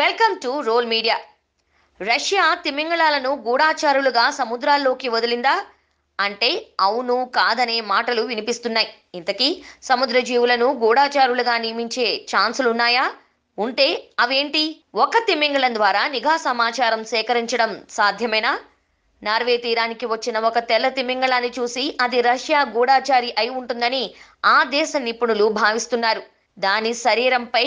welcome to role media Russia తిమింగళాలను గూఢాచారులుగా సముద్రాల్లోకి వదిలిందా అంటే అవును కాదనే మాటలు వినిపిస్తున్నాయి ఇంతకీ సముద్ర జీవులను గూఢాచారులుగా నియమించే ఛాన్సులున్నాయా ఉంటే అవేంటి ఒక తిమింగళం ద్వారా నిఘా సమాచారం సేకరించడం సాధ్యమేనా నార్వే తీరానికి వచ్చిన ఒక తెల్ల తిమింగళాన్ని చూసి అది రష్యా గూఢాచారి అయి ఉంటుందని ఆ దేశ నిపుణులు భావిస్తున్నారు దాని శరీరంపై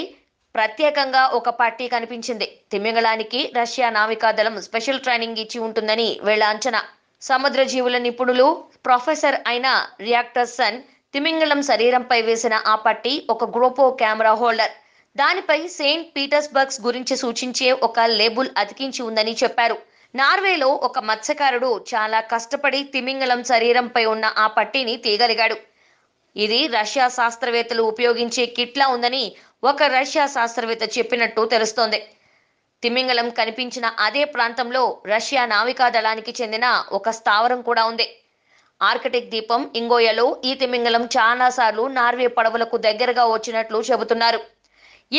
ప్రత్యేకంగా ఒక పట్టీ కనిపించింది తిమింగళానికి రష్యా నావికాదళం స్పెషల్ ట్రైనింగ్ ఇచ్చి ఉంటుందని వీళ్ళ అంచనా సముద్ర జీవుల నిపుణులు ప్రొఫెసర్ అయిన రియాక్టర్సన్ తిమింగళం శరీరంపై వేసిన ఆ పట్టి ఒక గ్రోపో కెమెరా హోల్డర్ దానిపై సెయింట్ పీటర్స్బర్గ్స్ గురించి సూచించే ఒక లేబుల్ అతికించి ఉందని చెప్పారు నార్వేలో ఒక మత్స్యకారుడు చాలా కష్టపడి తిమింగళం శరీరంపై ఉన్న ఆ పట్టీని తీయగలిగాడు ఇది రష్యా శాస్త్రవేత్తలు ఉపయోగించే కిట్లా ఉందని ఒక రష్యా శాస్త్రవేత్త చెప్పినట్టు తెలుస్తోంది తిమింగలం కనిపించిన అదే ప్రాంతంలో రష్యా నావికా దళానికి చెందిన ఒక స్థావరం కూడా ఉంది ఆర్కిటిక్ దీపం ఇంగోయలో ఈ తిమింగలం సార్లు నార్వే పడవలకు దగ్గరగా వచ్చినట్లు చెబుతున్నారు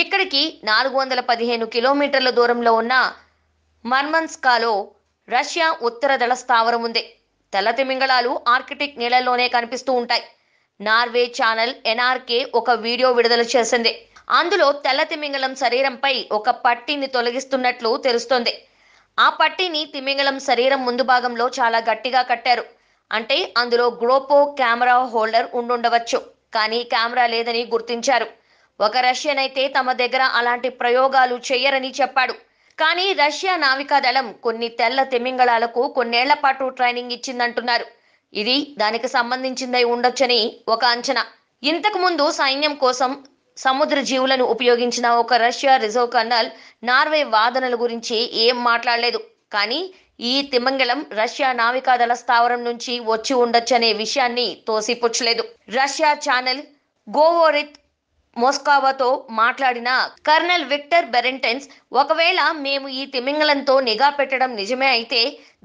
ఇక్కడికి నాలుగు వందల పదిహేను కిలోమీటర్ల దూరంలో ఉన్న మర్మన్స్కాలో రష్యా ఉత్తర దళ స్థావరం ఉంది తెల్ల తిమింగళాలు ఆర్కిటిక్ నీళ్లలోనే కనిపిస్తూ ఉంటాయి నార్వే ఛానల్ ఎన్ఆర్కే ఒక వీడియో విడుదల చేసింది అందులో తెల్ల తిమింగలం శరీరంపై ఒక పట్టీని తొలగిస్తున్నట్లు తెలుస్తోంది ఆ పట్టీని తిమింగలం శరీరం ముందు భాగంలో చాలా గట్టిగా కట్టారు అంటే అందులో గ్లోపో కెమెరా హోల్డర్ ఉండుండవచ్చు కానీ కెమెరా లేదని గుర్తించారు ఒక రష్యన్ అయితే తమ దగ్గర అలాంటి ప్రయోగాలు చేయరని చెప్పాడు కానీ రష్యా నావికాదళం కొన్ని తెల్ల తిమింగళాలకు కొన్నేళ్ల పాటు ట్రైనింగ్ ఇచ్చిందంటున్నారు ఇది దానికి సంబంధించిందై ఉండొచ్చని ఒక అంచనా ఇంతకు ముందు సైన్యం కోసం సముద్ర జీవులను ఉపయోగించిన ఒక రష్యా రిజర్వ్ కర్నల్ నార్వే వాదనల గురించి ఏం మాట్లాడలేదు కానీ ఈ తిమంగళం రష్యా నావికాదళ స్థావరం నుంచి వచ్చి ఉండొచ్చనే విషయాన్ని తోసిపుచ్చలేదు రష్యా ఛానల్ గోవోరిత్ మోస్కావాతో మాట్లాడిన కర్నల్ విక్టర్ బెరెంటెన్స్ ఒకవేళ మేము ఈ తిమింగలంతో నిఘా పెట్టడం నిజమే అయితే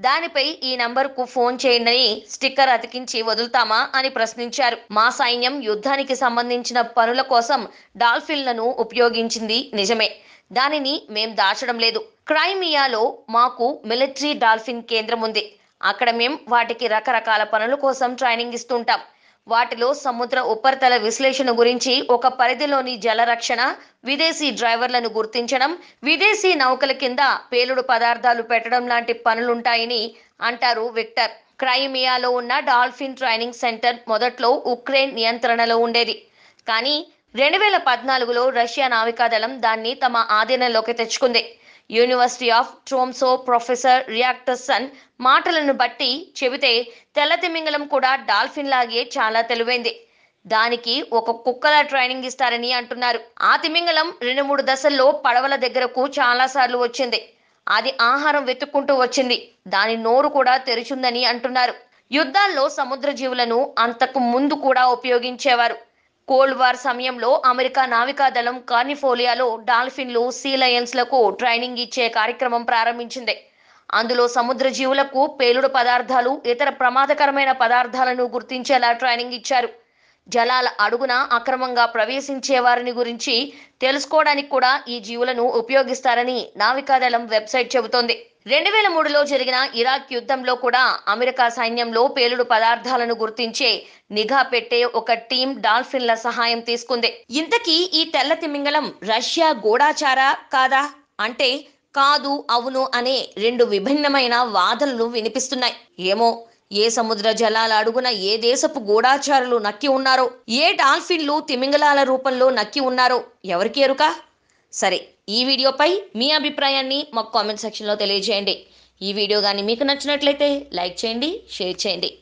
దానిపై ఈ నంబర్కు ఫోన్ చేయండి స్టిక్కర్ అతికించి వదులుతామా అని ప్రశ్నించారు మా సైన్యం యుద్ధానికి సంబంధించిన పనుల కోసం డాల్ఫిన్లను ఉపయోగించింది నిజమే దానిని మేం దాచడం లేదు క్రైమియాలో మాకు మిలిటరీ డాల్ఫిన్ కేంద్రం ఉంది అక్కడ మేం వాటికి రకరకాల పనుల కోసం ట్రైనింగ్ ఇస్తుంటాం వాటిలో సముద్ర ఉపరితల విశ్లేషణ గురించి ఒక పరిధిలోని జలరక్షణ విదేశీ డ్రైవర్లను గుర్తించడం విదేశీ నౌకల కింద పేలుడు పదార్థాలు పెట్టడం లాంటి పనులుంటాయని అంటారు విక్టర్ క్రైమియాలో ఉన్న డాల్ఫిన్ ట్రైనింగ్ సెంటర్ మొదట్లో ఉక్రెయిన్ నియంత్రణలో ఉండేది కానీ రెండు వేల పద్నాలుగులో రష్యా నావికాదళం దాన్ని తమ ఆధీనంలోకి తెచ్చుకుంది యూనివర్సిటీ ఆఫ్ ట్రోమ్సో ప్రొఫెసర్ రియాక్టర్సన్ మాటలను బట్టి చెబితే తెల్ల తిమింగలం కూడా డాల్ఫిన్ లాగే చాలా తెలివైంది దానికి ఒక కుక్కల ట్రైనింగ్ ఇస్తారని అంటున్నారు ఆ తిమింగలం రెండు మూడు దశల్లో పడవల దగ్గరకు చాలాసార్లు వచ్చింది అది ఆహారం వెతుక్కుంటూ వచ్చింది దాని నోరు కూడా తెరిచుందని అంటున్నారు యుద్ధాల్లో సముద్ర జీవులను అంతకు ముందు కూడా ఉపయోగించేవారు కోల్డ్ వార్ సమయంలో అమెరికా నావికాదళం కార్నిఫోలియాలో డాల్ఫిన్లు సీ లయన్స్లకు ట్రైనింగ్ ఇచ్చే కార్యక్రమం ప్రారంభించింది అందులో సముద్ర జీవులకు పేలుడు పదార్థాలు ఇతర ప్రమాదకరమైన పదార్థాలను గుర్తించేలా ట్రైనింగ్ ఇచ్చారు జలాల అడుగున అక్రమంగా ప్రవేశించే వారిని గురించి తెలుసుకోవడానికి కూడా ఈ జీవులను ఉపయోగిస్తారని నావికాదళం వెబ్సైట్ చెబుతోంది రెండు వేల మూడులో జరిగిన ఇరాక్ యుద్ధంలో కూడా అమెరికా సైన్యంలో పేలుడు పదార్థాలను గుర్తించే నిఘా పెట్టే ఒక టీం డాల్ఫిన్ల సహాయం తీసుకుంది ఇంతకీ ఈ తెల్ల తిమింగలం రష్యా గోడాచారా కాదా అంటే కాదు అవును అనే రెండు విభిన్నమైన వాదనలు వినిపిస్తున్నాయి ఏమో ఏ సముద్ర జలాల అడుగున ఏ దేశపు గూఢాచారులు నక్కి ఉన్నారో ఏ డాల్ఫిన్లు తిమింగలాల రూపంలో నక్కి ఉన్నారో ఎవరికి ఎరుక సరే ఈ వీడియోపై మీ అభిప్రాయాన్ని మాకు కామెంట్ సెక్షన్లో తెలియజేయండి ఈ వీడియో కానీ మీకు నచ్చినట్లయితే లైక్ చేయండి షేర్ చేయండి